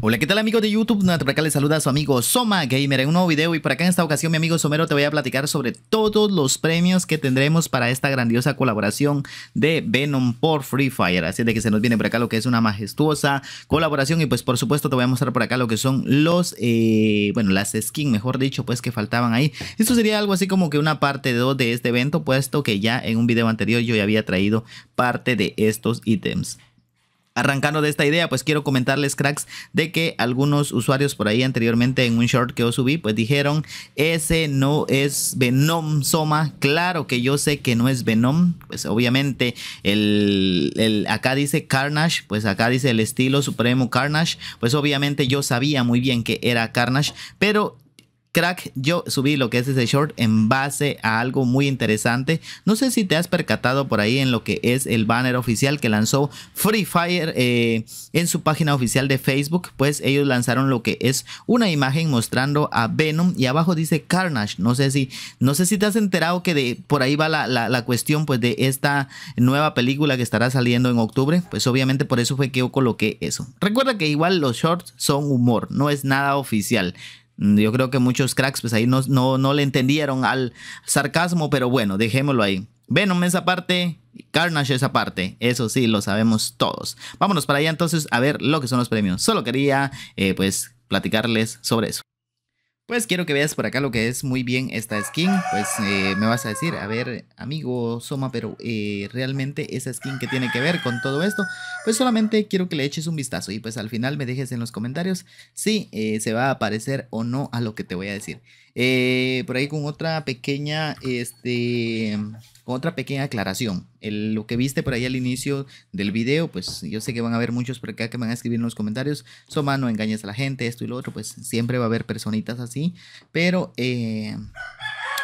Hola, ¿qué tal amigos de YouTube? por acá les saluda a su amigo Soma Gamer en un nuevo video y por acá en esta ocasión mi amigo Somero te voy a platicar sobre todos los premios que tendremos para esta grandiosa colaboración de Venom por Free Fire. Así de que se nos viene por acá lo que es una majestuosa colaboración y pues por supuesto te voy a mostrar por acá lo que son los, eh, bueno, las skins mejor dicho pues que faltaban ahí. Esto sería algo así como que una parte 2 de este evento puesto que ya en un video anterior yo ya había traído parte de estos ítems. Arrancando de esta idea, pues quiero comentarles, cracks, de que algunos usuarios por ahí anteriormente en un short que os subí, pues dijeron, ese no es Venom Soma. Claro que yo sé que no es Venom, pues obviamente el, el acá dice Carnage, pues acá dice el estilo supremo Carnage, pues obviamente yo sabía muy bien que era Carnage, pero Crack, yo subí lo que es ese short en base a algo muy interesante. No sé si te has percatado por ahí en lo que es el banner oficial que lanzó Free Fire eh, en su página oficial de Facebook. Pues ellos lanzaron lo que es una imagen mostrando a Venom y abajo dice Carnage. No sé si, no sé si te has enterado que de por ahí va la, cuestión pues de esta nueva película que estará saliendo en octubre. Pues obviamente por eso fue que yo coloqué eso. Recuerda que igual los shorts son humor, no es nada oficial. Yo creo que muchos cracks pues ahí no, no, no le entendieron al sarcasmo, pero bueno, dejémoslo ahí. Venom esa parte, Carnage esa parte, eso sí lo sabemos todos. Vámonos para allá entonces a ver lo que son los premios. Solo quería eh, pues platicarles sobre eso. Pues quiero que veas por acá lo que es muy bien esta skin. Pues eh, me vas a decir, a ver, amigo Soma, pero eh, realmente esa skin que tiene que ver con todo esto. Pues solamente quiero que le eches un vistazo y pues al final me dejes en los comentarios si eh, se va a parecer o no a lo que te voy a decir. Eh, por ahí con otra pequeña, este, con otra pequeña aclaración. lo que viste por ahí al inicio del video, pues yo sé que van a haber muchos por acá que van a escribir en los comentarios, Soma, no engañes a la gente, esto y lo otro, pues siempre va a haber personitas así, pero... Eh,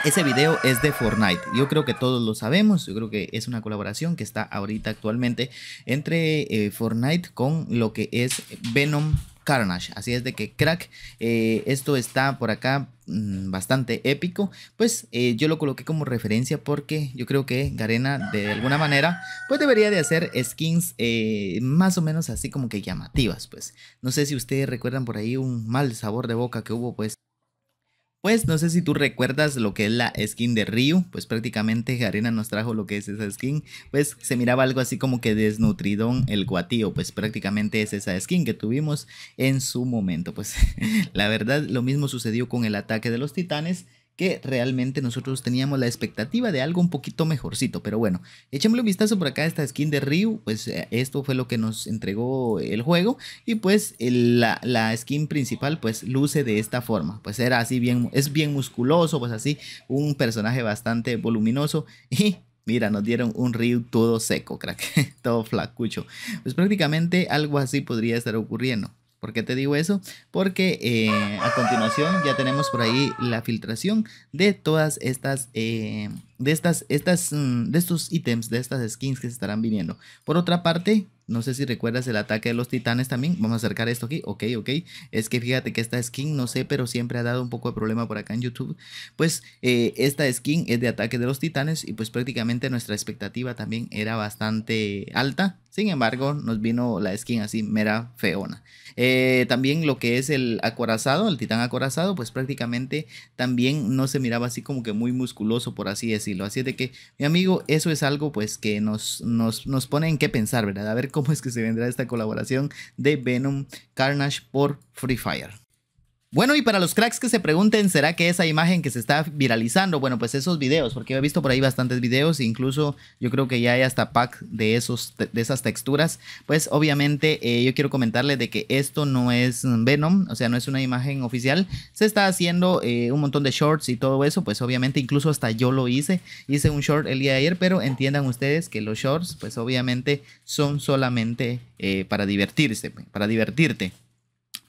ese video es de Fortnite. Yo creo que todos lo sabemos. Yo creo que es una colaboración que está ahorita actualmente entre eh, Fortnite con lo que es Venom Carnage. Así es de que, crack, eh, esto está por acá mm, bastante épico. Pues eh, yo lo coloqué como referencia porque yo creo que Garena de alguna manera pues debería de hacer skins eh, más o menos así como que llamativas. Pues no sé si ustedes recuerdan por ahí un mal sabor de boca que hubo pues pues no sé si tú recuerdas lo que es la skin de Ryu, pues prácticamente Garena nos trajo lo que es esa skin, pues se miraba algo así como que desnutridón el guatío, pues prácticamente es esa skin que tuvimos en su momento, pues la verdad lo mismo sucedió con el ataque de los titanes, que realmente nosotros teníamos la expectativa de algo un poquito mejorcito. Pero bueno, échame un vistazo por acá a esta skin de Ryu. Pues eh, esto fue lo que nos entregó el juego. Y pues la, skin principal pues luce de esta forma. Pues era así bien, es bien musculoso, pues así un personaje bastante voluminoso. Y Mira, nos dieron un Ryu todo seco, crack, todo flacucho. Pues prácticamente algo así podría estar ocurriendo. ¿Por qué te digo eso? Porque eh, a continuación ya tenemos por ahí la filtración de todas estas... Eh, de, estas, estas, mm, de estos ítems, de estas skins que se estarán viniendo. Por otra parte, no sé si recuerdas el ataque de los titanes también. Vamos a acercar esto aquí. Ok, ok. Es que fíjate que esta skin, no sé, pero siempre ha dado un poco de problema por acá en YouTube. Pues eh, esta skin es de ataque de los titanes y pues prácticamente nuestra expectativa también era bastante alta. Sin embargo, nos vino la skin así mera feona. Eh, también lo que es el acorazado, el titán acorazado, pues prácticamente también no se miraba así como que muy musculoso, por así decirlo lo Así de que, mi amigo, eso es algo pues que nos, nos, nos pone en qué pensar, ¿verdad? A ver cómo es que se vendrá esta colaboración de Venom Carnage por Free Fire. Bueno, y para los cracks que se pregunten, ¿será que esa imagen que se está viralizando? Bueno, pues esos videos, porque he visto por ahí bastantes videos, incluso yo creo que ya hay hasta pack de, esos, de esas texturas. Pues obviamente eh, yo quiero comentarle de que esto no es Venom, o sea, no es una imagen oficial. Se está haciendo eh, un montón de shorts y todo eso, pues obviamente incluso hasta yo lo hice. Hice un short el día de ayer, pero entiendan ustedes que los shorts, pues obviamente son solamente eh, para divertirse, para divertirte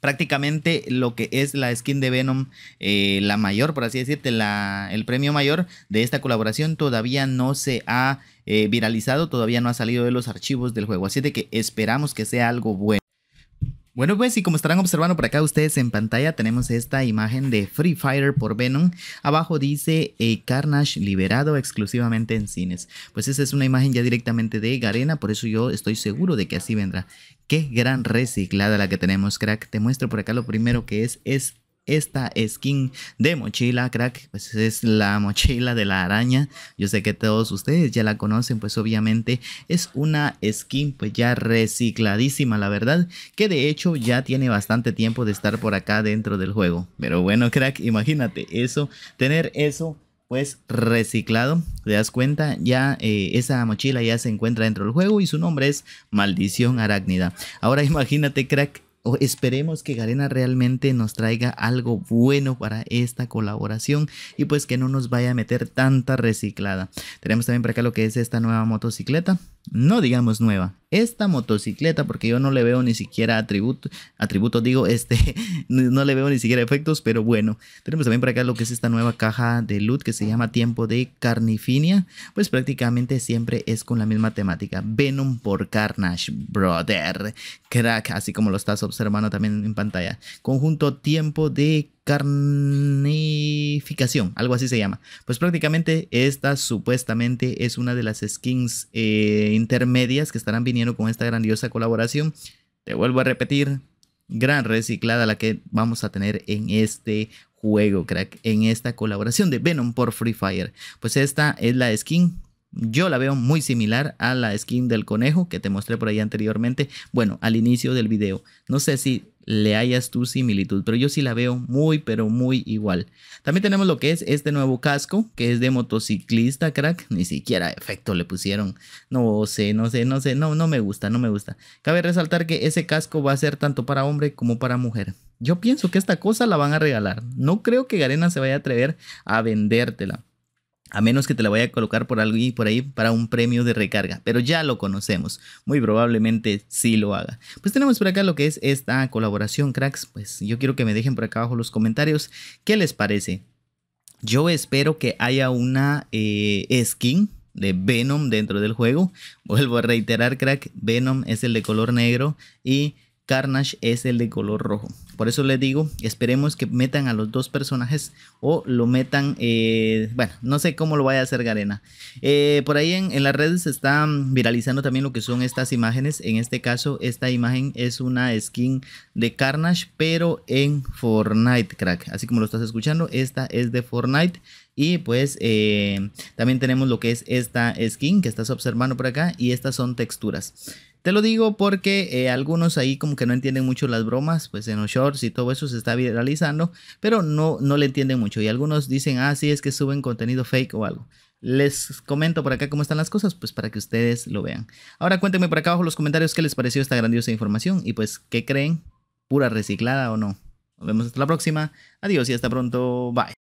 prácticamente lo que es la skin de Venom, eh, la mayor, por así decirte, la, el premio mayor de esta colaboración todavía no se ha eh, viralizado, todavía no ha salido de los archivos del juego. Así de que esperamos que sea algo bueno. Bueno, pues y como estarán observando por acá ustedes en pantalla, tenemos esta imagen de Free Fire por Venom. Abajo dice eh, Carnage liberado exclusivamente en cines. Pues esa es una imagen ya directamente de Garena, por eso yo estoy seguro de que así vendrá. Qué gran reciclada la que tenemos, crack. Te muestro por acá lo primero que es, es esta skin de mochila, crack. Pues es la mochila de la araña. Yo sé que todos ustedes ya la conocen, pues obviamente es una skin pues ya recicladísima, la verdad. Que de hecho ya tiene bastante tiempo de estar por acá dentro del juego. Pero bueno, crack, imagínate eso, tener eso pues reciclado. Te das cuenta, ya eh, esa mochila ya se encuentra dentro del juego y su nombre es Maldición Arácnida. Ahora imagínate, crack, o esperemos que Garena realmente nos traiga algo bueno para esta colaboración y pues que no nos vaya a meter tanta reciclada. Tenemos también para acá lo que es esta nueva motocicleta no digamos nueva, esta motocicleta, porque yo no le veo ni siquiera atributos, atributos digo, este, no le veo ni siquiera efectos, pero bueno, tenemos también por acá lo que es esta nueva caja de loot que se llama Tiempo de Carnifinia, pues prácticamente siempre es con la misma temática, Venom por Carnage, brother, crack, así como lo estás observando también en pantalla, conjunto Tiempo de Carni algo así se llama. Pues prácticamente esta supuestamente es una de las skins eh, intermedias que estarán viniendo con esta grandiosa colaboración. Te vuelvo a repetir, gran reciclada la que vamos a tener en este juego, crack, en esta colaboración de Venom por Free Fire. Pues esta es la skin yo la veo muy similar a la skin del conejo que te mostré por ahí anteriormente, bueno, al inicio del video. No sé si le hayas tu similitud, pero yo sí la veo muy, pero muy igual. También tenemos lo que es este nuevo casco, que es de motociclista, crack. Ni siquiera efecto le pusieron. No sé, no sé, no sé, no, no me gusta, no me gusta. Cabe resaltar que ese casco va a ser tanto para hombre como para mujer. Yo pienso que esta cosa la van a regalar. No creo que Garena se vaya a atrever a vendértela. A menos que te la vaya a colocar por ahí, por ahí para un premio de recarga. Pero ya lo conocemos. Muy probablemente sí lo haga. Pues tenemos por acá lo que es esta colaboración, cracks. Pues yo quiero que me dejen por acá abajo los comentarios. ¿Qué les parece? Yo espero que haya una eh, skin de Venom dentro del juego. Vuelvo a reiterar, crack. Venom es el de color negro y Carnage es el de color rojo. Por eso les digo, esperemos que metan a los dos personajes o lo metan, eh, bueno, no sé cómo lo vaya a hacer Garena. Eh, por ahí en, las redes se están mm, viralizando también lo que son estas imágenes. En este caso, esta imagen es una skin de Carnage, pero en Fortnite, crack. Así como lo estás escuchando, esta es de Fortnite. Y pues eh, también tenemos lo que es esta skin que estás observando por acá y estas son texturas. Te lo digo porque eh, algunos ahí como que no entienden mucho las bromas, pues en los shorts y todo eso se está viralizando, pero no, no le entienden mucho. Y algunos dicen, ah, sí, es que suben contenido fake o algo. Les comento por acá cómo están las cosas, pues para que ustedes lo vean. Ahora cuéntenme por acá abajo en los comentarios qué les pareció esta grandiosa información y pues qué creen, pura reciclada o no. Nos vemos hasta la próxima. Adiós y hasta pronto. Bye.